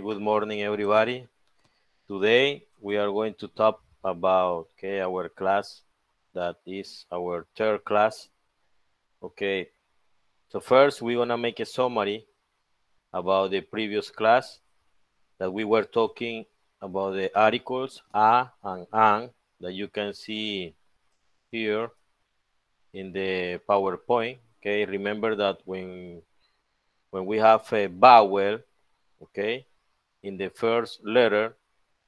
good morning, everybody. Today we are going to talk about okay our class that is our third class. Okay, so first we're gonna make a summary about the previous class that we were talking about the articles a and an that you can see here in the PowerPoint. Okay, remember that when when we have a vowel, okay, in the first letter,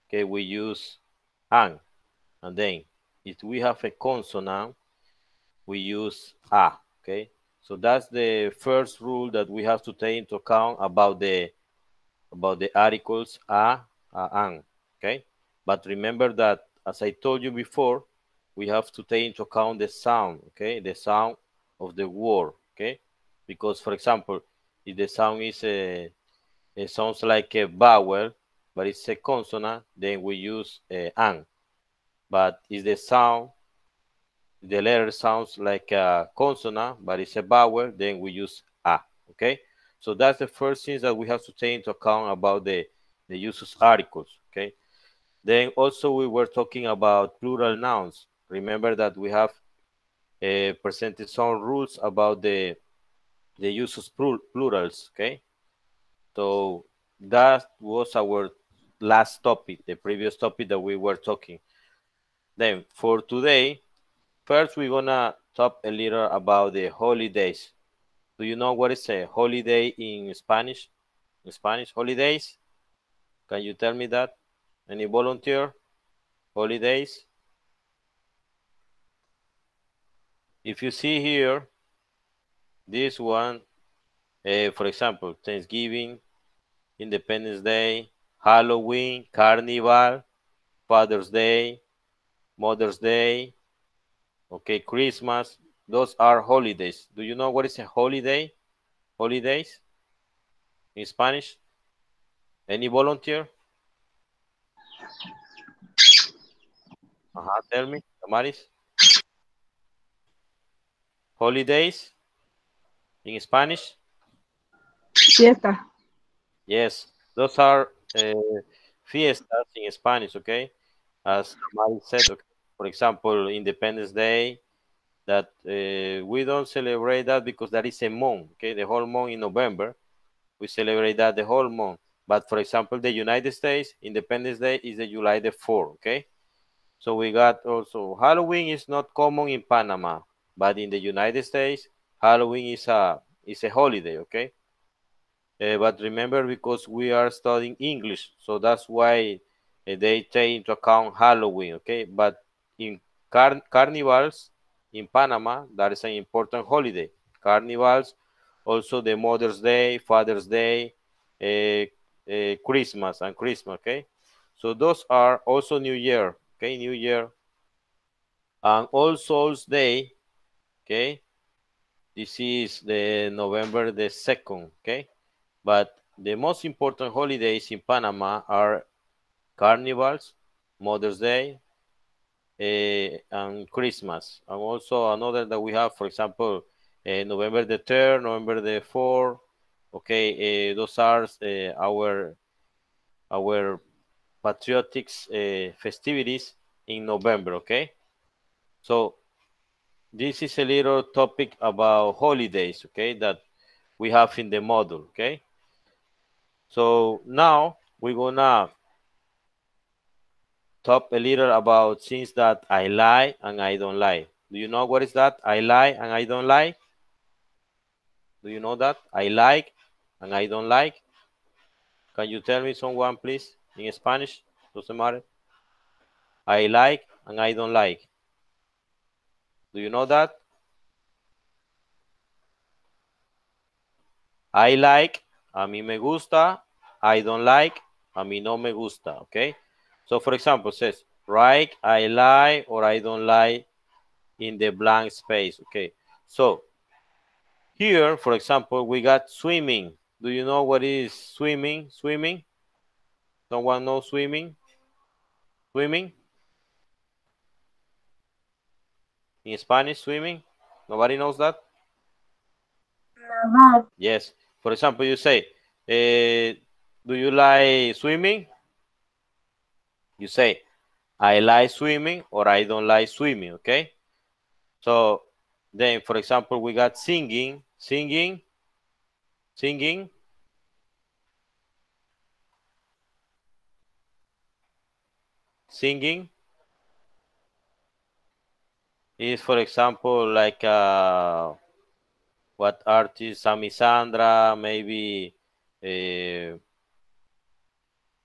okay, we use an. And then if we have a consonant, we use a, okay? So that's the first rule that we have to take into account about the about the articles a, a an, okay? But remember that, as I told you before, we have to take into account the sound, okay? The sound of the word, okay? Because, for example, if the sound is a uh, it sounds like a vowel, but it's a consonant. Then we use uh, an. But it's the sound, the letter sounds like a consonant, but it's a vowel. Then we use a. Okay. So that's the first thing that we have to take into account about the, the uses articles. Okay. Then also we were talking about plural nouns. Remember that we have uh, presented some rules about the the uses plurals. Okay. So that was our last topic, the previous topic that we were talking. Then for today, first we're gonna talk a little about the holidays. Do you know what is a holiday in Spanish? In Spanish, holidays? Can you tell me that? Any volunteer? Holidays? If you see here, this one uh, for example, Thanksgiving, Independence Day, Halloween, Carnival, Father's Day, Mother's Day, okay, Christmas. Those are holidays. Do you know what is a holiday? Holidays in Spanish? Any volunteer? Uh -huh, tell me, Damaris. Holidays in Spanish? Fiesta. Yes, those are uh, fiestas in Spanish, okay? As Mari said, okay? for example, Independence Day, that uh, we don't celebrate that because that is a month, okay? The whole month in November, we celebrate that the whole month. But for example, the United States, Independence Day is the July the 4th, okay? So we got also Halloween is not common in Panama, but in the United States, Halloween is a is a holiday, okay? Uh, but remember, because we are studying English, so that's why uh, they take into account Halloween, okay? But in car carnivals in Panama, that is an important holiday. Carnivals, also the Mother's Day, Father's Day, uh, uh Christmas, and Christmas, okay? So those are also New Year, okay? New Year. And All Souls Day, okay? This is the November the 2nd, okay? But the most important holidays in Panama are carnivals, Mother's Day, uh, and Christmas. And also another that we have, for example, uh, November the 3rd, November the 4th. Okay, uh, those are our our patriotic festivities in November. Okay, so this is a little topic about holidays. Okay, that we have in the module. Okay. So now we're gonna talk a little about things that I lie and I don't lie. Do you know what is that? I lie and I don't lie. Do you know that? I like and I don't like. Can you tell me someone, please, in Spanish? Doesn't matter. I like and I don't like. Do you know that? I like, a mí me gusta, I don't like, a mí no me gusta, okay? So for example, says, right, I lie or I don't lie in the blank space, okay? So here, for example, we got swimming. Do you know what is swimming? Swimming? Someone know swimming? Swimming? In Spanish, swimming? Nobody knows that? No. Yes. For example, you say, eh, do you like swimming? You say, I like swimming or I don't like swimming, okay? So then, for example, we got singing, singing, singing. Singing is, for example, like uh, what artist, Sami Sandra, maybe uh,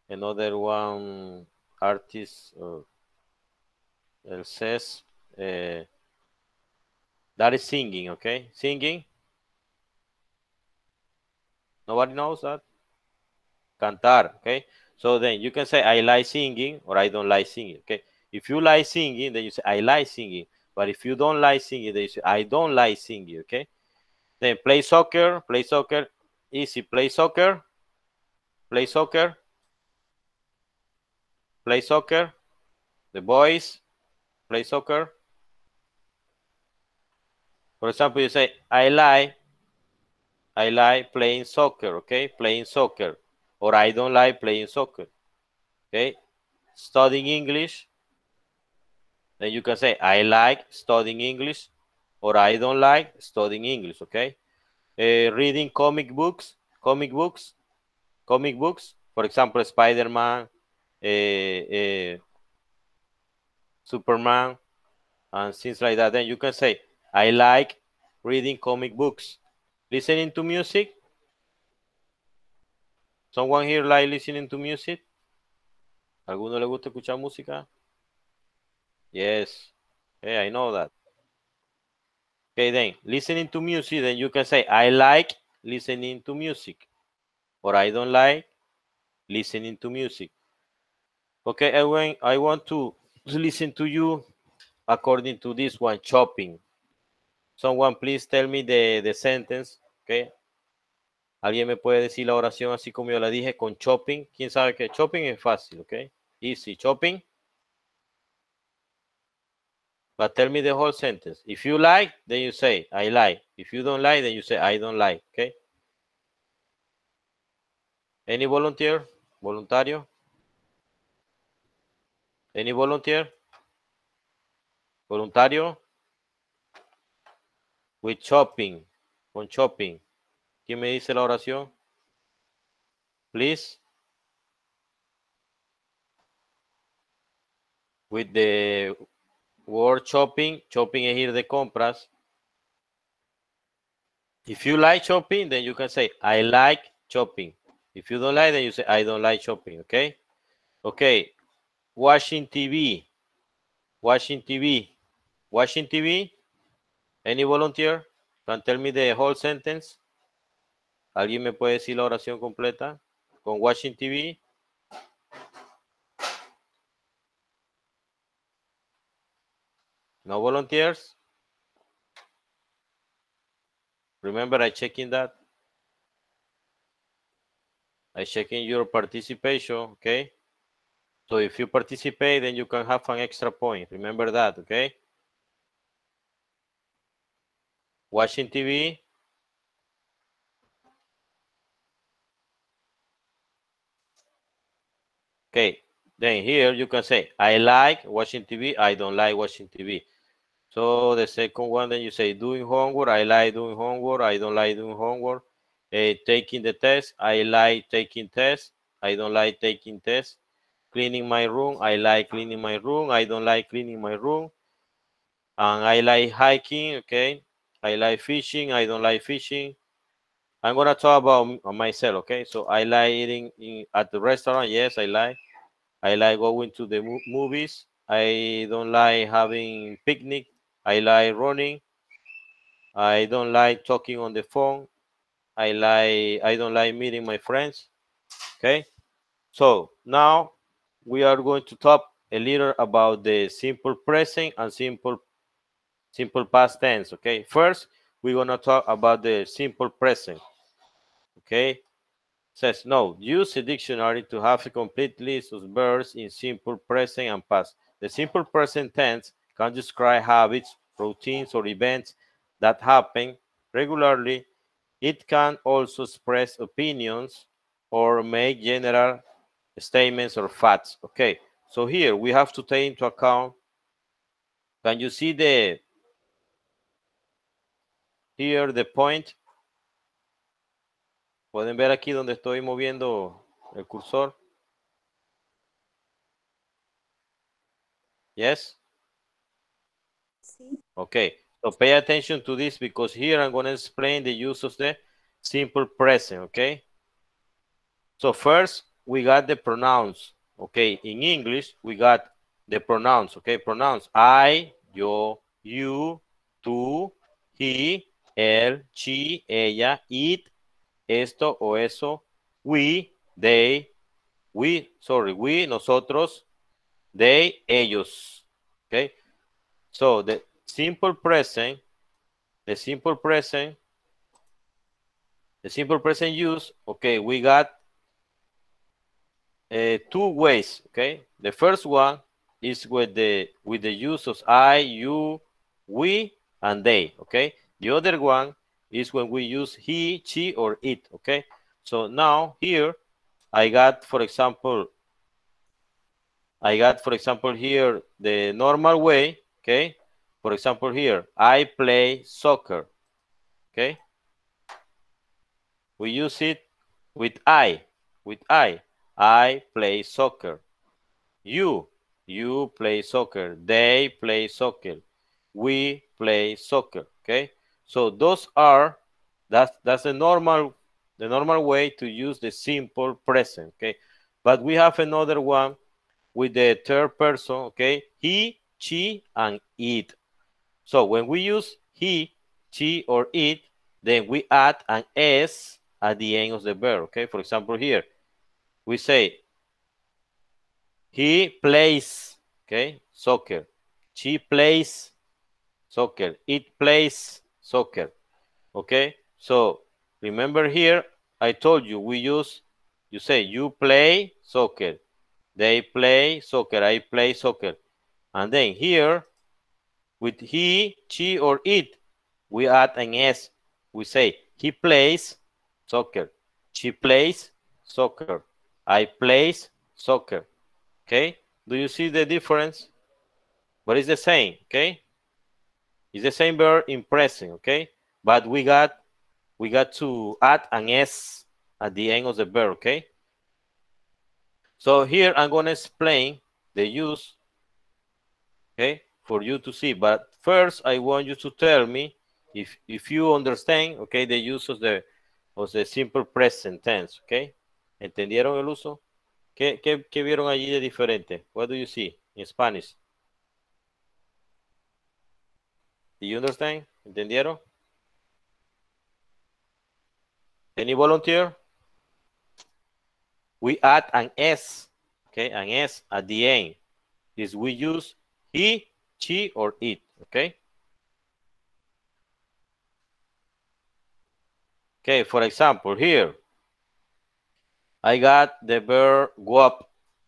another one artist uh, says uh, that is singing okay singing nobody knows that cantar okay so then you can say i like singing or i don't like singing okay if you like singing then you say i like singing but if you don't like singing then you say i don't like singing okay then play soccer play soccer easy play soccer play soccer play soccer. The boys play soccer. For example, you say, I like, I like playing soccer, okay? Playing soccer. Or I don't like playing soccer, okay? Studying English. Then you can say, I like studying English. Or I don't like studying English, okay? Uh, reading comic books, comic books, comic books. For example, Spider-Man, Eh, eh, Superman, and things like that. Then you can say, I like reading comic books, listening to music. Someone here like listening to music? ¿Alguno le gusta escuchar música? Yes. Hey, I know that. Okay, then listening to music, then you can say, I like listening to music, or I don't like listening to music. Okay, I want I want to listen to you according to this one shopping. Someone please tell me the, the sentence. Okay. Alguien me puede decir la oración así como yo la dije con shopping. Quién sabe que shopping es fácil, okay? Easy shopping. But tell me the whole sentence. If you like, then you say I like. If you don't like, then you say I don't like. Okay. Any volunteer? Voluntario? Any volunteer? Voluntario? With shopping. Con shopping. ¿Quién me dice la oración? Please. With the word shopping. Shopping es ir de compras. If you like shopping, then you can say, I like shopping. If you don't like, then you say, I don't like shopping. Okay. Okay. watching TV? Watching TV. Watching TV. Any volunteer can tell me the whole sentence. ¿Alguien me puede decir la oración completa con watching TV? No volunteers? Remember I checking that. I checking your participation, okay? So if you participate, then you can have an extra point. Remember that, okay? Watching TV. Okay, then here you can say, I like watching TV, I don't like watching TV. So the second one, then you say doing homework, I like doing homework, I don't like doing homework. Uh, taking the test, I like taking tests, I don't like taking tests cleaning my room. I like cleaning my room. I don't like cleaning my room. And I like hiking, okay? I like fishing. I don't like fishing. I'm gonna talk about uh, myself, okay? So I like eating in, at the restaurant. Yes, I like. I like going to the movies. I don't like having picnic. I like running. I don't like talking on the phone. I like. I don't like meeting my friends. Okay. So now we are going to talk a little about the simple present and simple simple past tense okay first we're going to talk about the simple present okay says no use a dictionary to have a complete list of verbs in simple present and past the simple present tense can describe habits routines or events that happen regularly it can also express opinions or make general statements or facts. Okay, so here we have to take into account, can you see the, here the point? Pueden ver aquí donde estoy moviendo el cursor. Yes? Okay, so pay attention to this because here I'm going to explain the use of the simple present, okay? So first, we got the pronouns. Okay, in English, we got the pronouns. Okay, pronouns I, yo, you, tú, he, él, she, ella, it, esto o eso, we, they, we, sorry, we, nosotros, they, ellos. Okay, so the simple present, the simple present, the simple present use, okay, we got uh, two ways. Okay, the first one is with the with the use of I, you, we, and they. Okay, the other one is when we use he, she, or it. Okay, so now here I got, for example, I got, for example, here the normal way. Okay, for example, here I play soccer. Okay, we use it with I, with I. I play soccer. You, you play soccer. They play soccer. We play soccer. Okay. So those are that's that's the normal the normal way to use the simple present. Okay. But we have another one with the third person. Okay. He, she, and it. So when we use he, she, or it, then we add an s at the end of the verb. Okay. For example, here we say he plays, okay, soccer. She plays soccer. It plays soccer. Okay, so remember here, I told you we use, you say you play soccer. They play soccer. I play soccer. And then here, with he, she, or it, we add an S. We say he plays soccer. She plays soccer. I plays soccer. Okay? Do you see the difference? But it's the same, okay? It's the same verb in present, okay? But we got we got to add an s at the end of the verb, okay? So here I'm gonna explain the use, okay, for you to see. But first I want you to tell me if if you understand, okay, the use of the of the simple present tense, okay? ¿Entendieron el uso? ¿Qué, vieron allí de diferente? What do you see in Spanish? Do you understand? ¿Entendieron? Any volunteer? We add an S, okay, an S at the end. Is we use he, she, or it, okay? Okay, for example, here. I got the verb guap.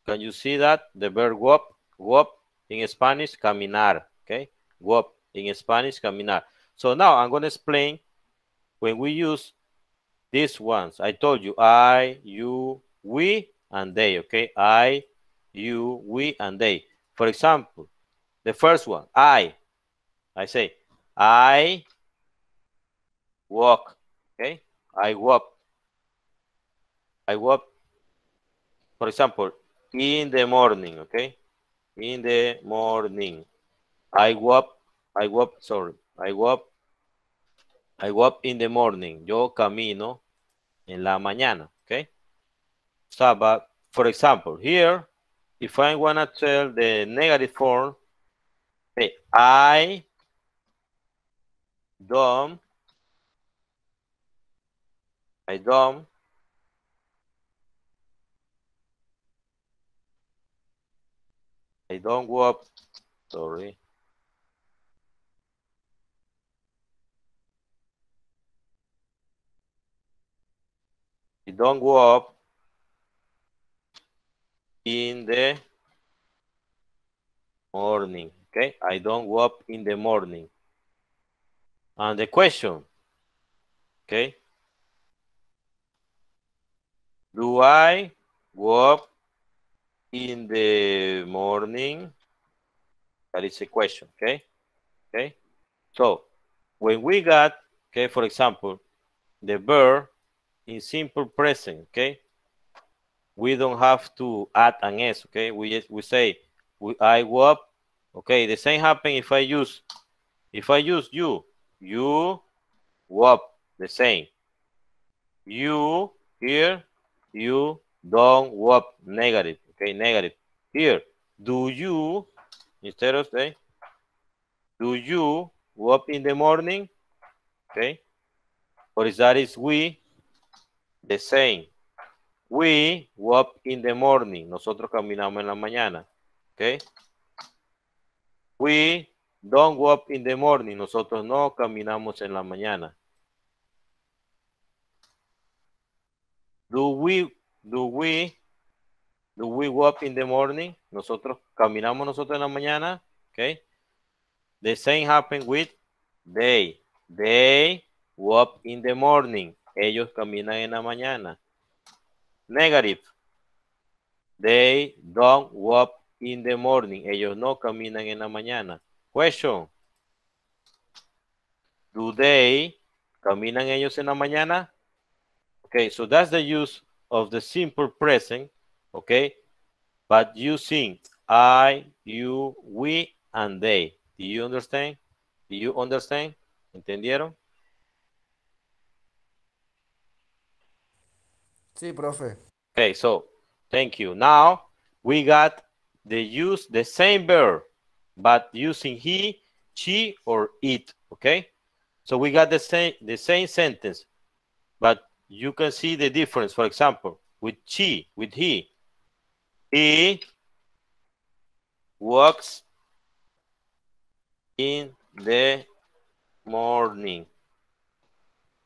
Can you see that? The verb guap, guap in Spanish, caminar, okay? Guap in Spanish, caminar. So now I'm going to explain when we use these ones. I told you I, you, we, and they, okay? I, you, we, and they. For example, the first one, I. I say, I walk, okay? I walk. I walk for example, in the morning, okay? In the morning, I walk, I walk, sorry, I walk, I walk in the morning. Yo camino en la mañana, okay? So, but for example, here, if I want to tell the negative form, hey, I don't, I don't I don't work. Sorry. I don't work in the morning. Okay, I don't work in the morning. And the question, okay, do I work in the morning. That is a question, okay? Okay. So when we got, okay, for example, the verb in simple present, okay? We don't have to add an S, okay? We just, we say we, I walk. okay? The same happen if I use if I use you, you walk. the same. You here, you don't walk. negative. Okay, negative. Here, do you, instead of do you walk in the morning? Okay. Or is that is we, the same. We walk in the morning. Nosotros caminamos en la mañana. Okay. We don't walk in the morning. Nosotros no caminamos en la mañana. Do we, do we Do we walk in the morning? Nosotros caminamos nosotros en la mañana. Okay. The same happened with they. They walk in the morning. Ellos caminan en la mañana. Negative. They don't walk in the morning. Ellos no caminan en la mañana. Question. Do they caminan ellos en la mañana? Okay, so that's the use of the simple present okay? But you sing I, you, we, and they. Do you understand? Do you understand? ¿Entendieron? Sí, profe. Okay, so thank you. Now we got the use the same verb, but using he, she, or it. Okay, so we got the same the same sentence, but you can see the difference. For example, with she, with he, he works in the morning.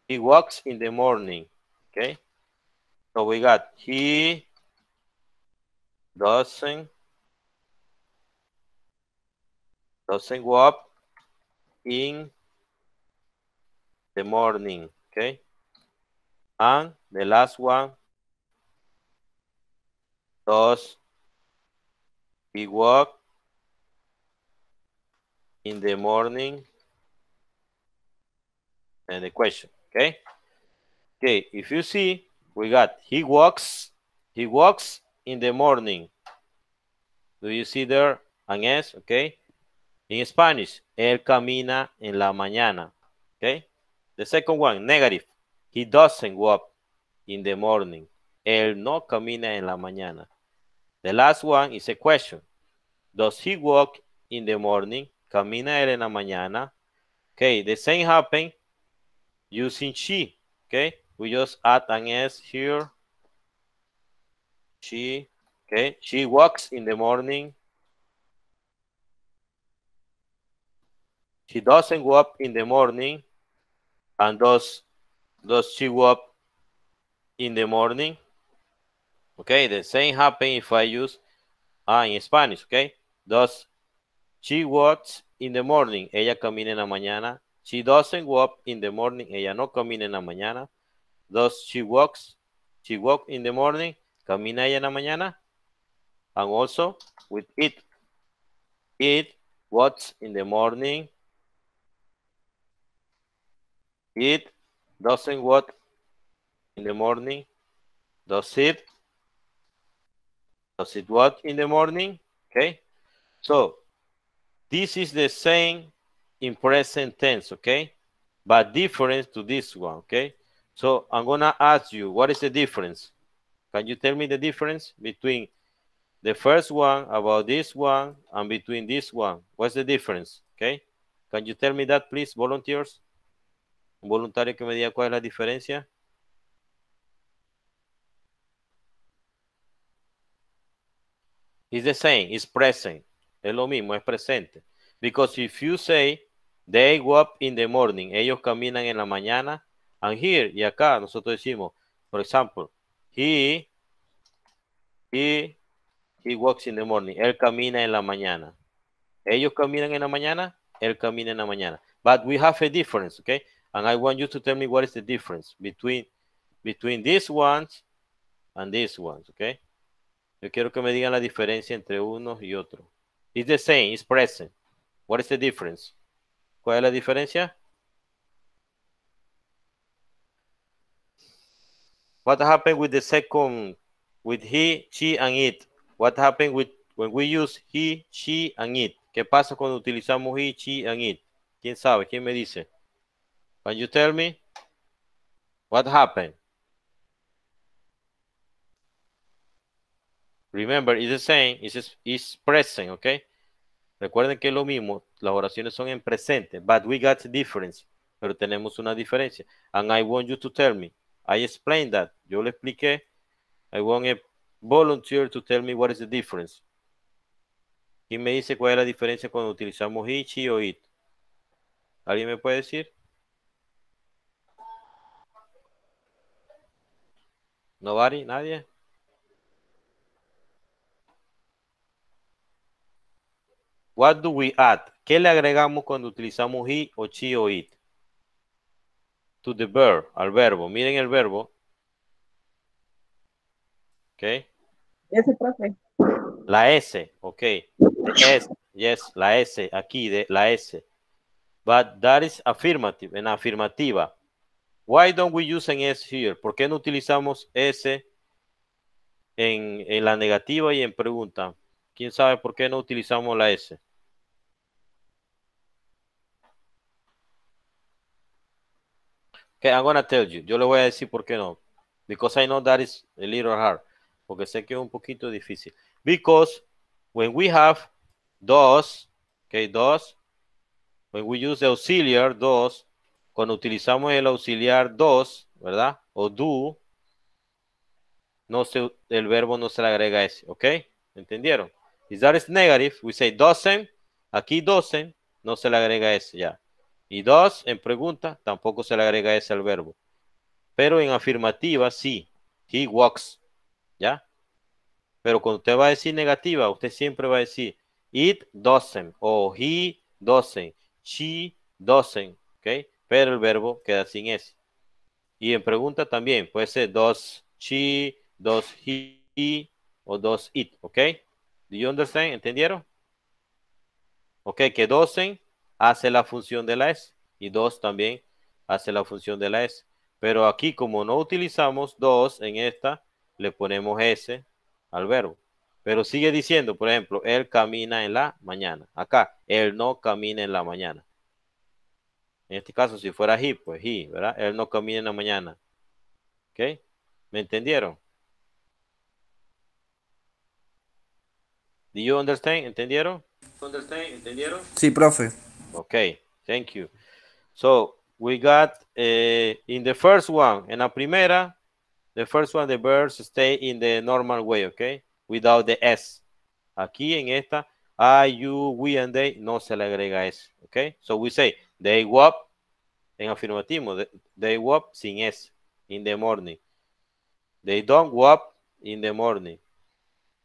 He works in the morning. Okay. So we got he doesn't doesn't work in the morning. Okay. And the last one Thus, we walk in the morning and the question, okay? Okay, if you see, we got he walks, he walks in the morning. Do you see there an S, okay? In Spanish, él camina en la mañana, okay? The second one, negative. He doesn't walk in the morning. Él no camina en la mañana. The last one is a question. Does he walk in the morning? Camina él en la mañana. Okay, the same happen using she. Okay, we just add an S here. She, okay, she walks in the morning. She doesn't go up in the morning. And does, does she walk in the morning? Okay, the same happen if I use ah, in Spanish, okay? Does she walks in the morning? Ella camina en la mañana. She doesn't walk in the morning. Ella no camina en la mañana. Does she walks? She walk in the morning. Camina ella en la mañana. And also with it. It walks in the morning. It doesn't walk in the morning. Does it? does it what in the morning? Okay. So this is the same in present tense, okay? But different to this one, okay? So I'm gonna ask you, what is the difference? Can you tell me the difference between the first one about this one and between this one? What's the difference? Okay. Can you tell me that, please, volunteers? voluntario que me diga cuál es la diferencia. It's the same, it's present. Es lo mismo, es presente. Because if you say, they walk in the morning, ellos caminan en la mañana, and here, y acá nosotros decimos, for example, he, he, he walks in the morning, él camina en la mañana. Ellos caminan en la mañana, él camina en la mañana. But we have a difference, okay? And I want you to tell me what is the difference between between these ones and these ones, okay? Yo quiero que me digan la diferencia entre uno y otro. It's the same, it's present. What is the difference? ¿Cuál es la diferencia? What happened with the second, with he, she, and it? What happened with when we use he, she, and it? ¿Qué pasa cuando utilizamos he, she, and it? ¿Quién sabe? ¿Quién me dice? Can you tell me? What happened? Remember, it's the same, it's, present, okay? Recuerden que es lo mismo, las oraciones son en presente, but we got difference, pero tenemos una diferencia. And I want you to tell me, I explained that, yo le expliqué, I want a volunteer to tell me what is the difference. ¿Quién me dice cuál es la diferencia cuando utilizamos she o it? ¿Alguien me puede decir? ¿Nobody? ¿Nadie? What do we add? ¿Qué le agregamos cuando utilizamos he o she o it? To the verb, al verbo. Miren el verbo. Ok. La S, ok. yes, la S, aquí, de la S. But that is affirmative, en afirmativa. Why don't we use an S here? ¿Por qué no utilizamos S en, en la negativa y en pregunta? ¿Quién sabe por qué no utilizamos la S? Okay, I'm gonna tell you. Yo le voy a decir por qué no. Because I know that is a little hard. Porque sé que es un poquito difícil. Because when we have dos, okay, dos, when we use the auxiliar dos, cuando utilizamos el auxiliar dos, ¿verdad? O do, no se, el verbo no se le agrega S, ¿ok? ¿Entendieron? If that is negative? We say doesn't. Aquí doesn't no se le agrega ese, ya. Y dos en pregunta tampoco se le agrega S al verbo. Pero en afirmativa sí. He walks. ¿Ya? Pero cuando usted va a decir negativa, usted siempre va a decir it doesn't o he doesn't, she doesn't. ¿Ok? Pero el verbo queda sin S. Y en pregunta también puede ser dos she, dos he o dos it. ¿Ok? Do you understand? ¿Entendieron? Ok, que 12 hace la función de la S y 2 también hace la función de la S. Pero aquí como no utilizamos dos en esta, le ponemos S al verbo. Pero sigue diciendo, por ejemplo, él camina en la mañana. Acá, él no camina en la mañana. En este caso, si fuera he, pues he, ¿verdad? Él no camina en la mañana. ¿Ok? ¿Me entendieron? Do you understand? ¿Entendieron? Understand? ¿Entendieron? Sí, profe. Okay, thank you. So, we got uh, in the first one, en la primera, the first one, the verbs stay in the normal way, okay? Without the S. Aquí en esta, I, you, we, and they, no se le agrega S, okay? So, we say, they walk, en afirmativo, they walk sin S, in the morning. They don't walk in the morning.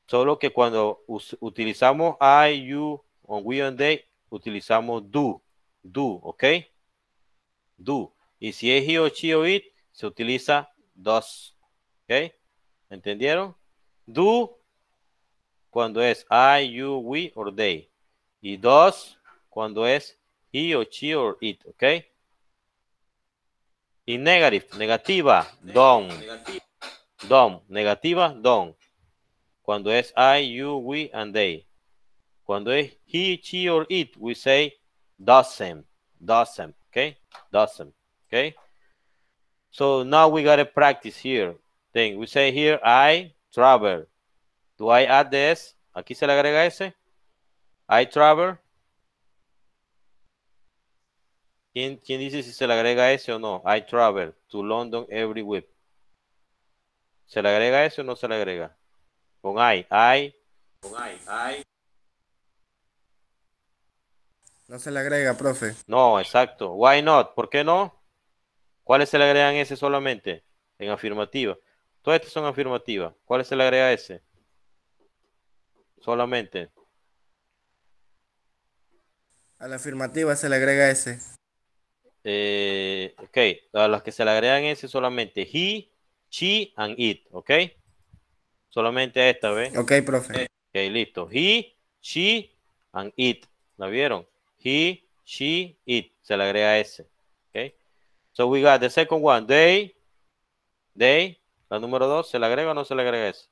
Solo que cuando utilizamos I, you, on we, and they, utilizamos do. Do, ¿ok? Do. Y si es he o she o it, se utiliza dos. ¿Ok? ¿Entendieron? Do cuando es I, you, we or they. Y dos cuando es he o she or it. ¿Ok? Y negative, negativa, don. Don, negativa, don. Cuando es I, you, we, and they. Cuando es he, she, or it, we say doesn't, doesn't, okay? Doesn't, okay? So now we got practice here. we say here, I travel. Do I add the S? Aquí se le agrega S. I travel. ¿Quién, ¿Quién, dice si se le agrega S o no? I travel to London every week. ¿Se le agrega S o no se le agrega? Con I, I. Con I, I. No se le agrega, profe. No, exacto. Why not? ¿Por qué no? ¿Cuáles se le agregan ese solamente? En afirmativa. Todas estas son afirmativas. ¿Cuáles se le agrega ese? Solamente. A la afirmativa se le agrega ese. Eh, ok, a las que se le agregan ese solamente he, she and it, ok. Solamente esta, vez Ok, profe. Eh, ok, listo. He, she, and it. ¿La vieron? He, she, it. Se le agrega ese Ok. So we got the second one. They, they. La número dos, ¿se le agrega o no se le agrega ese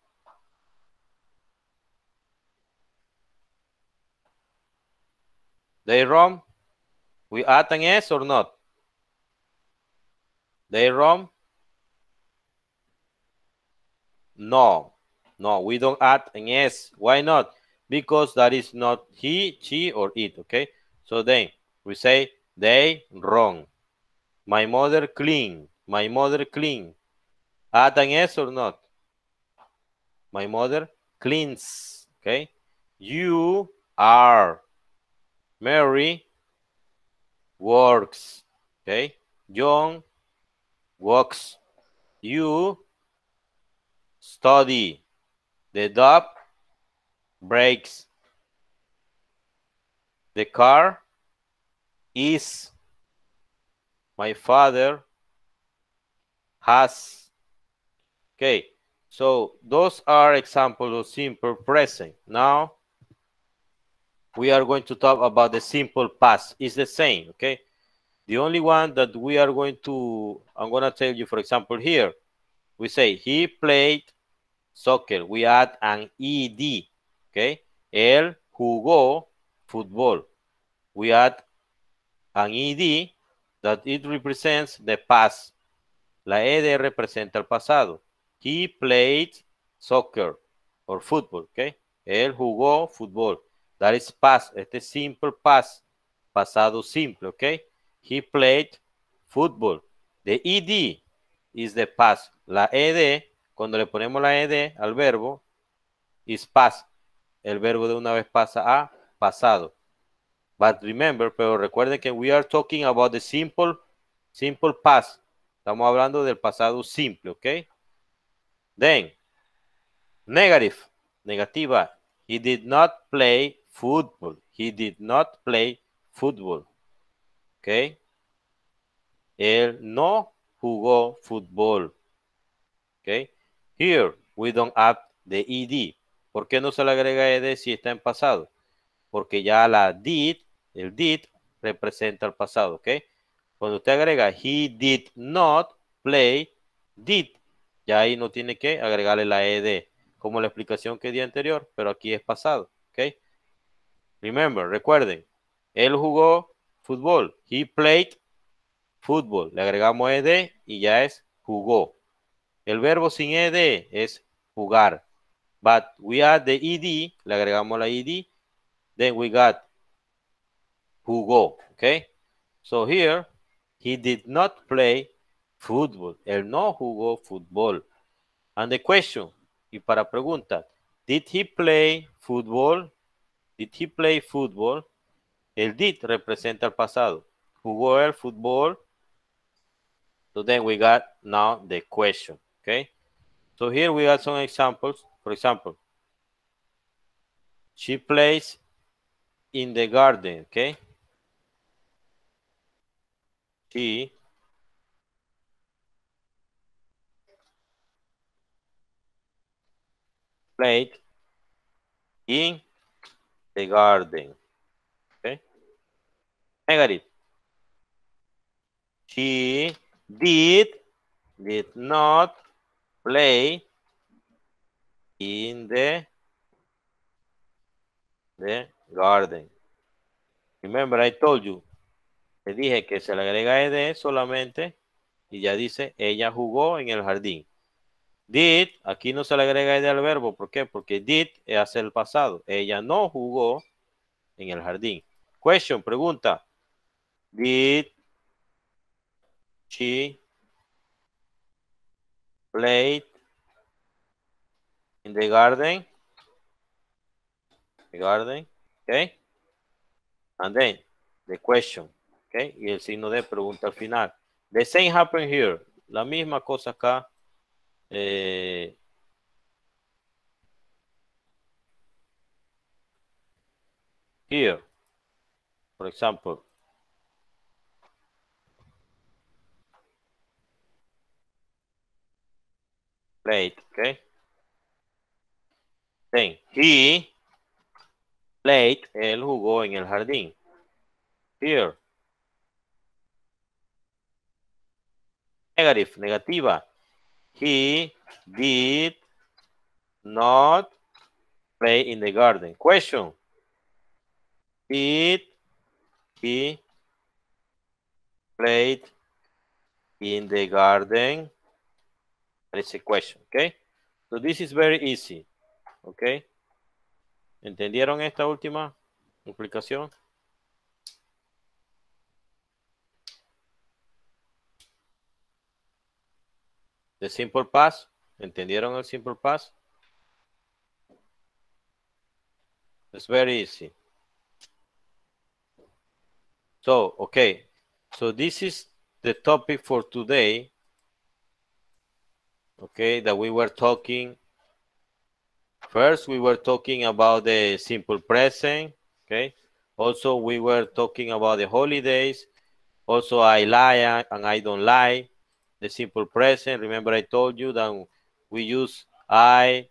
They wrong? We add an S or not? They wrong? No. No, we don't add an S. Why not? Because that is not he, she, or it, okay? So then we say they wrong. My mother clean. My mother clean. Add an S or not? My mother cleans, okay? You are. Mary works, okay? John works. You study. The dog breaks. The car is. My father has. Okay, so those are examples of simple present. Now we are going to talk about the simple past. It's the same, okay? The only one that we are going to, I'm going to tell you, for example, here, we say he played soccer. We add an ed. Okay. Él jugó fútbol. We add an ed that it represents the past. La ed representa el pasado. He played soccer or football. Okay. Él jugó fútbol. That is past. Este simple past. Pasado simple. Okay. He played football. The ed is the past. La ed cuando le ponemos la ed al verbo, is past, el verbo de una vez pasa a pasado. But remember, pero recuerden que we are talking about the simple, simple past. Estamos hablando del pasado simple, ¿ok? Then, negative, negativa. He did not play football. He did not play football. ¿Ok? Él no jugó fútbol. ¿Ok? Here, we don't add the ed. ¿Por qué no se le agrega ed si está en pasado? Porque ya la did, el did, representa el pasado, ¿ok? Cuando usted agrega he did not play, did, ya ahí no tiene que agregarle la ed, como la explicación que di anterior, pero aquí es pasado, ¿ok? Remember, recuerden, él jugó fútbol, he played fútbol, le agregamos ed y ya es jugó, el verbo sin ed es jugar. But we add the ed, le agregamos la ed, then we got jugó, okay? So here, he did not play football. Él no jugó fútbol. And the question, y para pregunta, did he play football? Did he play football? El did representa el pasado. Jugó el fútbol. So then we got now the question. Okay. So here we have some examples. For example, she plays in the garden. Okay. She played in the garden. Okay. Negative. She did did not play in the, garden. Remember, I told you. Le dije que se le agrega ed solamente y ya dice, ella jugó en el jardín. Did, aquí no se le agrega ed al verbo. ¿Por qué? Porque did hace el pasado. Ella no jugó en el jardín. Question, pregunta. Did she late in the garden. The garden, okay? And then the question, okay? Y el signo de pregunta al final. The same happen here. La misma cosa acá. Eh, here, for example, played, okay? he played, el jugó en el jardín. Here. Negative, negativa. He did not play in the garden. Question. Did he played in the garden? and its question, okay? So this is very easy, okay? ¿Entendieron esta última explicación? The simple past, ¿entendieron el simple past? It's very easy. So, okay, so this is the topic for today okay, that we were talking. First, we were talking about the simple present, okay? Also, we were talking about the holidays. Also, I lie and I don't lie. The simple present, remember I told you that we use I,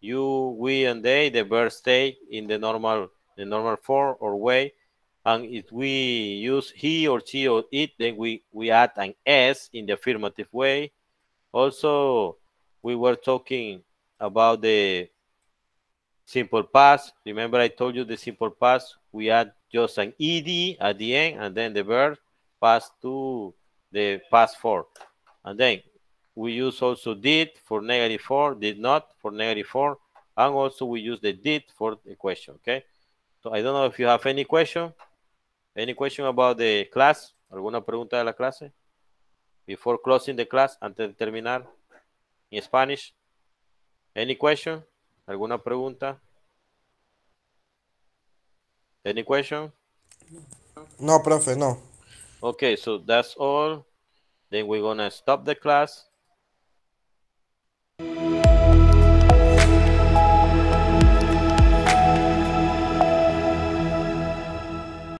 you, we, and they, the verb state in the normal, the normal form or way. And if we use he or she or it, then we, we add an S in the affirmative way. Also, we were talking about the simple past. Remember I told you the simple past, we add just an ed at the end and then the verb past to the past four. And then we use also did for negative four, did not for negative four, and also we use the did for the question, okay? So I don't know if you have any question, any question about the class, alguna pregunta de la clase? before closing the class, antes de terminar, in Spanish. Any question? ¿Alguna pregunta? Any question? No, profe, no. Okay, so that's all. Then we're gonna stop the class.